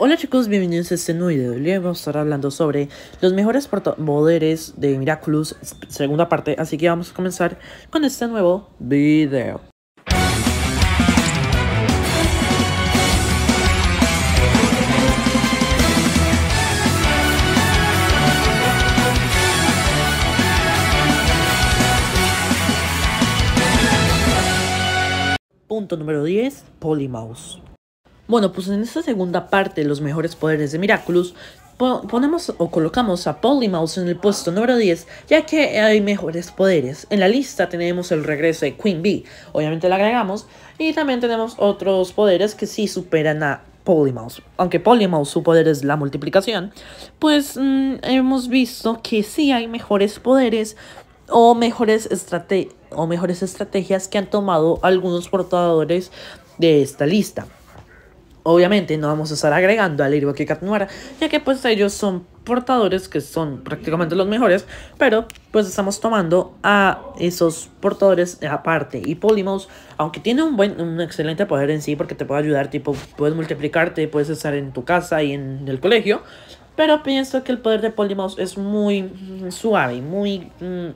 Hola chicos, bienvenidos a este nuevo video. Hoy vamos a estar hablando sobre los mejores poderes de Miraculous, segunda parte, así que vamos a comenzar con este nuevo video. Punto número 10, Polymouse. Bueno, pues en esta segunda parte los mejores poderes de Miraculous, ponemos o colocamos a Polymouse en el puesto número 10, ya que hay mejores poderes. En la lista tenemos el regreso de Queen Bee, obviamente la agregamos, y también tenemos otros poderes que sí superan a Polymouse. Aunque Polymouse su poder es la multiplicación, pues mm, hemos visto que sí hay mejores poderes o o mejores estrategias que han tomado algunos portadores de esta lista. Obviamente no vamos a estar agregando a Lerbo y Noir, ya que pues ellos son portadores que son prácticamente los mejores, pero pues estamos tomando a esos portadores aparte. Y Polymouse aunque tiene un buen, un excelente poder en sí, porque te puede ayudar, tipo, puedes multiplicarte, puedes estar en tu casa y en el colegio, pero pienso que el poder de Polymouse es muy suave, muy... Mm,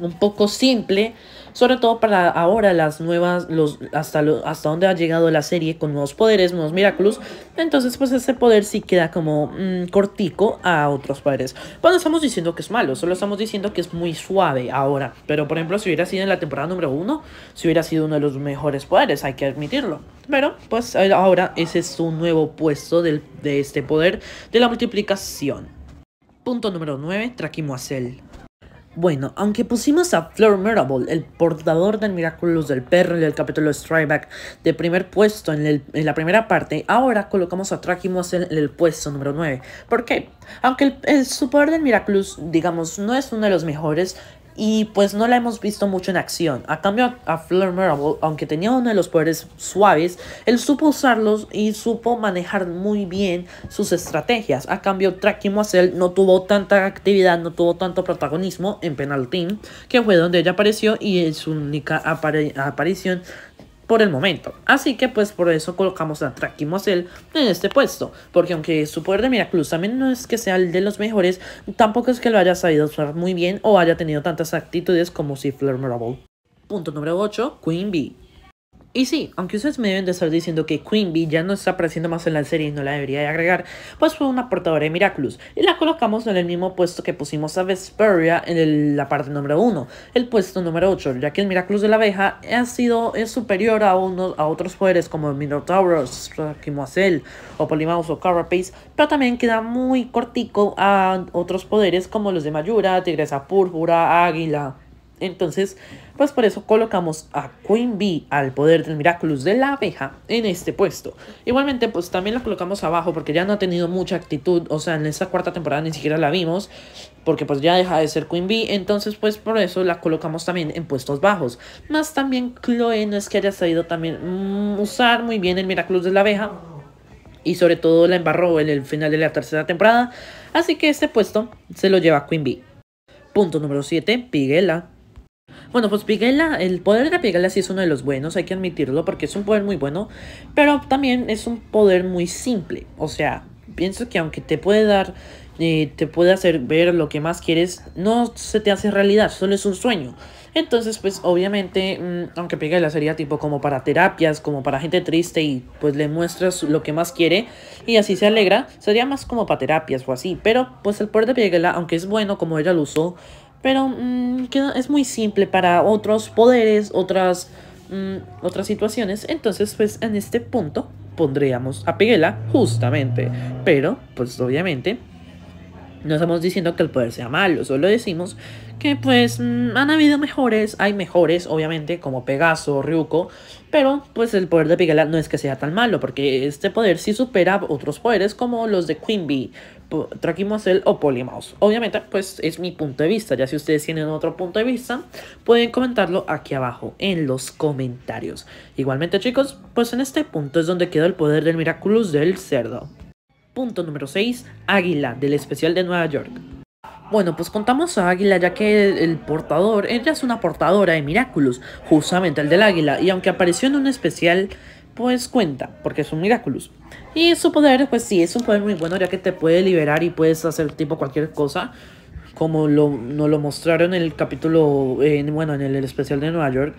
un poco simple sobre todo para ahora las nuevas, los, hasta, hasta donde ha llegado la serie con nuevos poderes, nuevos Miraculous, entonces pues ese poder sí queda como mm, cortico a otros poderes. Bueno, pues, no estamos diciendo que es malo, solo estamos diciendo que es muy suave ahora, pero por ejemplo si hubiera sido en la temporada número uno si hubiera sido uno de los mejores poderes, hay que admitirlo. Pero pues ahora ese es un nuevo puesto de este poder de la multiplicación. Punto número 9, Traquimoacel. Bueno, aunque pusimos a Fleur Mirable, el portador del Miraculous del perro y del capítulo Stryback, de primer puesto en, la primera parte, ahora colocamos a Trachimus en, el puesto número 9. ¿Por qué? Aunque el, su poder del Miraculous, digamos, no es uno de los mejores, y pues no la hemos visto mucho en acción. A cambio a Fleur aunque tenía uno de los poderes suaves, él supo usarlos y supo manejar muy bien sus estrategias. A cambio Tracky no tuvo tanta actividad, no tuvo tanto protagonismo en Penal Team, que fue donde ella apareció y es su única aparición por el momento. Así que pues por eso colocamos a Traquimosel en este puesto, porque aunque su poder de Miraculous. también no es que sea el de los mejores, tampoco es que lo haya sabido usar muy bien o haya tenido tantas actitudes como si. Marble. Punto número 8, Queen Bee. Y sí, aunque ustedes me deben de estar diciendo que Queen Bee ya no está apareciendo más en la serie y no la debería de agregar, pues fue una portadora de Miraculous y la colocamos en el mismo puesto que pusimos a Vesperia en la parte número 1, el puesto número 8, ya que el Miraculous de la abeja ha sido, es superior a, a otros poderes como Minotaur, Kimoacel o Polymaus o Carapace, pero también queda muy cortico a otros poderes como los de Mayura, Tigresa Púrpura, Águila. Entonces, pues por eso colocamos a Queen Bee, al poder del Miraculous de la abeja, en este puesto. Igualmente, pues también la colocamos abajo porque ya no ha tenido mucha actitud. O sea, en esta cuarta temporada ni siquiera la vimos porque pues ya deja de ser Queen Bee, entonces pues por eso la colocamos también en puestos bajos. Más también Chloe no es que haya sabido también mm, usar muy bien el Miraculous de la abeja y sobre todo la embarró en el final de la tercera temporada, así que este puesto se lo lleva Queen Bee. Punto número 7, Piguela. Bueno, pues Piguela, el poder de Piguela sí es uno de los buenos, hay que admitirlo, porque es un poder muy bueno, pero también es un poder muy simple. O sea, pienso que aunque te puede dar, eh, te puede hacer ver lo que más quieres, no se te hace realidad, solo es un sueño. Entonces, pues obviamente, mm, aunque Piguela sería tipo como para terapias, como para gente triste y pues le muestras lo que más quiere y así se alegra, sería más como para terapias o así. Pero pues el poder de Piguela, aunque es bueno como ella lo usó, pero mm, es muy simple para otros poderes, otras, mm, otras situaciones. Entonces, pues en este punto pondríamos a piguela justamente. Pero, pues obviamente, no estamos diciendo que el poder sea malo, solo decimos que pues mm, han habido mejores, hay mejores obviamente como Pegaso, Ryuko, pero pues el poder de piguela no es que sea tan malo porque este poder sí supera otros poderes como los de Queen Bee Traquimos o Polymouse. Obviamente, pues es mi punto de vista. Ya si ustedes tienen otro punto de vista, pueden comentarlo aquí abajo en los comentarios. Igualmente, chicos, pues en este punto es donde queda el poder del Miraculous del cerdo. Punto número 6, Águila, del especial de Nueva York. Bueno, pues contamos a Águila ya que el, portador, ella es una portadora de Miraculous, justamente el del Águila, y aunque apareció en un especial pues cuenta, porque es un Miraculous. Y su poder, pues sí, es un poder muy bueno, ya que te puede liberar y puedes hacer tipo cualquier cosa, como lo, nos lo mostraron en el capítulo, bueno, en el especial de Nueva York,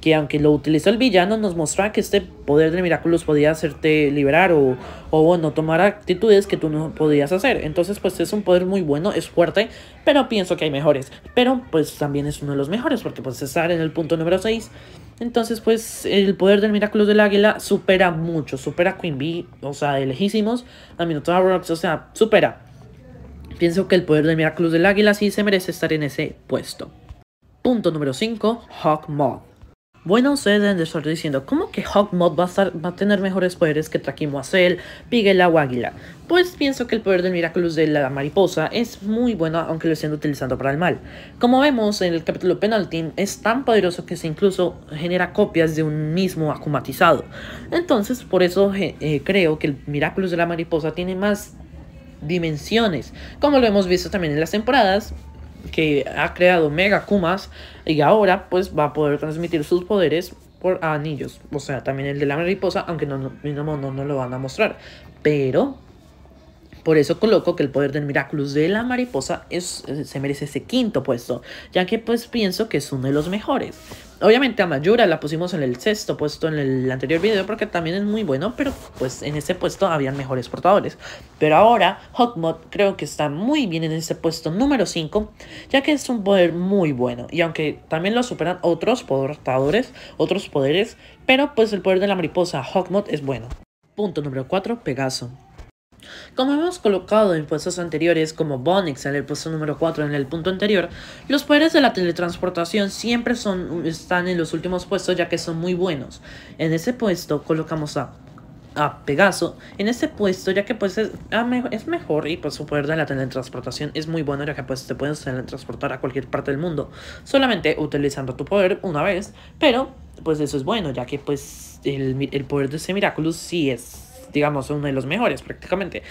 que aunque lo utilizó el villano, nos mostraba que este poder de Miraculous podía hacerte liberar o, o bueno, tomar actitudes que tú no podías hacer. Entonces, pues es un poder muy bueno, es fuerte, pero pienso que hay mejores. Pero, pues también es uno de los mejores, porque pues estar en el punto número 6. Entonces, pues el poder del Miraculous del Águila supera mucho, supera a Queen Bee, o sea, de lejísimos, a Rocks, o sea, supera. Pienso que el poder del Miraculous del Águila sí se merece estar en ese puesto. Punto número 5, Hawk Moth. Bueno, ustedes deben de diciendo, ¿cómo que Hawkmoth va a, va a tener mejores poderes que Traquimoacel, Piguela o Águila? Pues pienso que el poder del Miraculous de la mariposa es muy bueno, aunque lo estén utilizando para el mal. Como vemos en el capítulo penalty, es tan poderoso que se incluso genera copias de un mismo acumatizado. Entonces, por eso eh, eh, creo que el Miraculous de la mariposa tiene más dimensiones, como lo hemos visto también en las temporadas que ha creado Mega Kumas y ahora pues va a poder transmitir sus poderes por anillos. O sea, también el de la mariposa, aunque no, no, no, no lo van a mostrar. Pero por eso coloco que el poder del Miraculous de la mariposa es, eh, se merece ese quinto puesto, ya que pues pienso que es uno de los mejores. Obviamente a Mayura la pusimos en el sexto puesto en el anterior video porque también es muy bueno, pero pues en ese puesto habían mejores portadores. Pero ahora hotmot creo que está muy bien en ese puesto número 5, ya que es un poder muy bueno. Y aunque también lo superan otros portadores, otros poderes, pero pues el poder de la mariposa hotmot es bueno. Punto número 4, Pegaso. Como hemos colocado en puestos anteriores, como Bonix en el puesto número 4 en el punto anterior, los poderes de la teletransportación siempre son, están en los últimos puestos ya que son muy buenos. En ese puesto colocamos a a Pegaso en ese puesto ya que pues ah, es, mejor y pues, su poder de la teletransportación es muy bueno ya que pues te puedes teletransportar a cualquier parte del mundo solamente utilizando tu poder una vez pero pues eso es bueno ya que pues el, el poder de ese Miraculous sí es digamos, uno de los mejores prácticamente.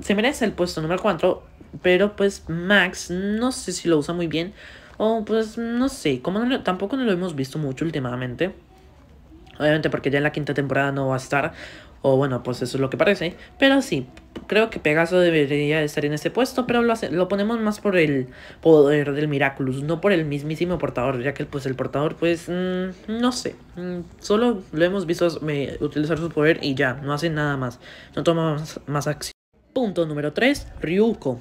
Se merece el puesto número 4, pero pues Max no sé si lo usa muy bien o pues no sé, como tampoco no lo hemos visto mucho últimamente. Obviamente porque ya en la quinta temporada no va a estar. O bueno, pues eso es lo que parece. Pero sí, creo que Pegaso debería estar en ese puesto, pero lo, lo ponemos más por el poder del Miraculous, no por el mismísimo portador, ya que pues el portador pues mm, no sé, mm, solo lo hemos visto utilizar su poder y ya, no hace nada más, no toma más, más acción. Punto número 3, Ryuko.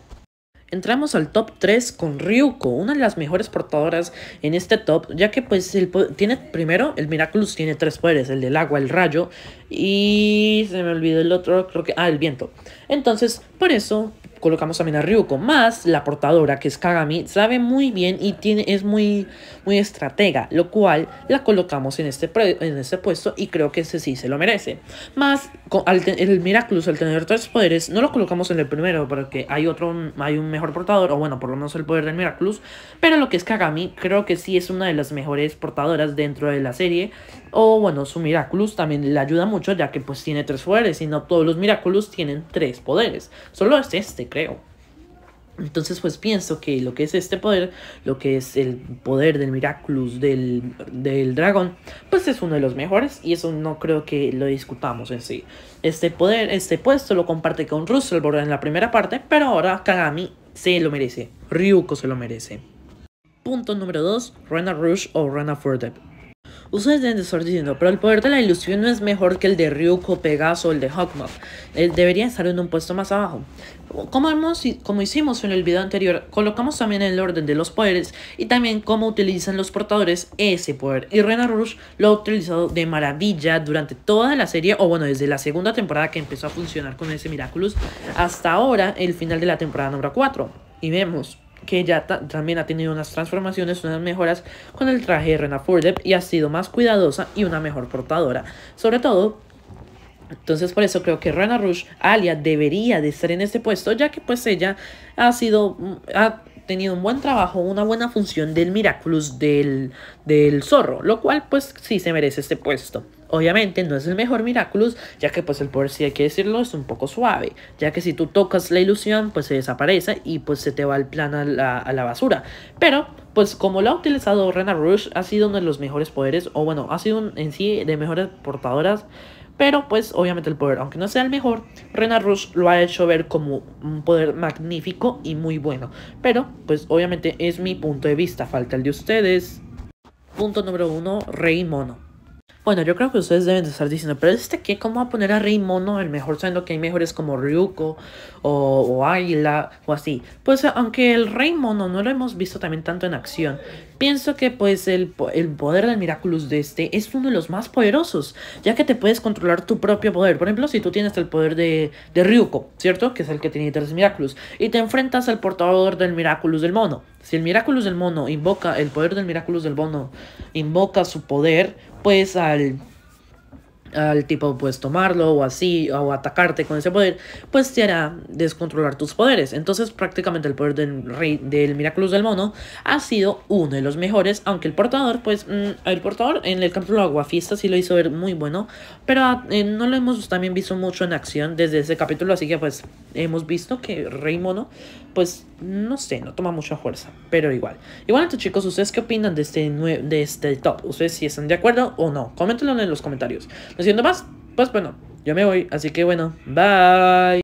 Entramos al top 3 con Ryuko, una de las mejores portadoras en este top, ya que pues tiene primero, el Miraculous tiene tres poderes, el del agua, el rayo y se me olvidó el otro, creo que, ah, el viento. Entonces, por eso colocamos también a Ryuko, más la portadora que es Kagami, sabe muy bien y tiene, es muy, muy estratega, lo cual la colocamos en este, en este puesto y creo que ese sí se lo merece. Más con, el Miraculous, al tener tres poderes, no lo colocamos en el primero porque hay otro, hay un mejor portador, o bueno, por lo menos el poder del Miraculous, pero lo que es Kagami creo que sí es una de las mejores portadoras dentro de la serie o bueno, su Miraculous también le ayuda mucho ya que pues tiene tres poderes y no todos los Miraculous tienen tres poderes. Solo es este, creo. Entonces pues pienso que lo que es este poder, lo que es el poder del Miraculous del, dragón, pues es uno de los mejores y eso no creo que lo discutamos en sí. Este poder, este puesto lo comparte con Russell en la primera parte, pero ahora Kagami se lo merece, Ryuko se lo merece. Punto número 2, Rena Rush o Rena Furdep. Ustedes deben estar diciendo, pero el poder de la ilusión no es mejor que el de Ryuko, Pegaso o el de Hawkmoth. Eh, Él debería estar en un puesto más abajo. Como, como hicimos en el video anterior, colocamos también el orden de los poderes y también cómo utilizan los portadores ese poder. Y Rena Rush lo ha utilizado de maravilla durante toda la serie, o bueno, desde la segunda temporada que empezó a funcionar con ese Miraculous hasta ahora, el final de la temporada número 4. Y vemos que ya también ha tenido unas transformaciones, unas mejoras con el traje de Rena Fordep y ha sido más cuidadosa y una mejor portadora. Sobre todo, entonces por eso creo que Rana Rush, Alia, debería de estar en este puesto, ya que pues ella ha sido... Mm, ha, tenido un buen trabajo, una buena función del Miraculous del, del zorro, lo cual pues sí se merece este puesto. Obviamente no es el mejor Miraculous, ya que pues el poder si hay que decirlo es un poco suave, ya que si tú tocas la ilusión pues se desaparece y pues se te va el plan a la, basura. Pero pues como lo ha utilizado Rena Rush ha sido uno de los mejores poderes, o bueno, ha sido en sí de mejores portadoras. Pero pues obviamente el poder, aunque no sea el mejor, Rena Rush lo ha hecho ver como un poder magnífico y muy bueno. Pero pues obviamente es mi punto de vista, falta el de ustedes. Punto número uno, Rey Mono. Bueno, yo creo que ustedes deben de estar diciendo, pero este que, ¿cómo va a poner a Rey Mono el mejor sabiendo que hay mejores como Ryuko o, o Águila o así? Pues aunque el Rey Mono no lo hemos visto también tanto en acción, pienso que pues el, poder del Miraculous de este es uno de los más poderosos, ya que te puedes controlar tu propio poder. Por ejemplo, si tú tienes el poder de, de Ryuko, ¿cierto? Que es el que tiene tres Miraculous, y te enfrentas al portador del Miraculous del Mono. Si el Miraculous del Mono invoca, el poder del Miraculous del Mono invoca su poder, pues a al, tipo pues tomarlo o así o atacarte con ese poder, pues te hará descontrolar tus poderes. Entonces prácticamente el poder del rey del Miraculous del Mono ha sido uno de los mejores, aunque el portador pues mm, el portador en el capítulo agua fiesta sí lo hizo ver muy bueno, pero eh, no lo hemos también visto mucho en acción desde ese capítulo, así que pues hemos visto que Rey Mono pues no sé, no toma mucha fuerza, pero igual. Igual entonces chicos, ¿ustedes qué opinan de este, de este top? ¿Ustedes si están de acuerdo o no? Coméntenlo en los comentarios. No siendo más, pues bueno, yo me voy, así que bueno, bye.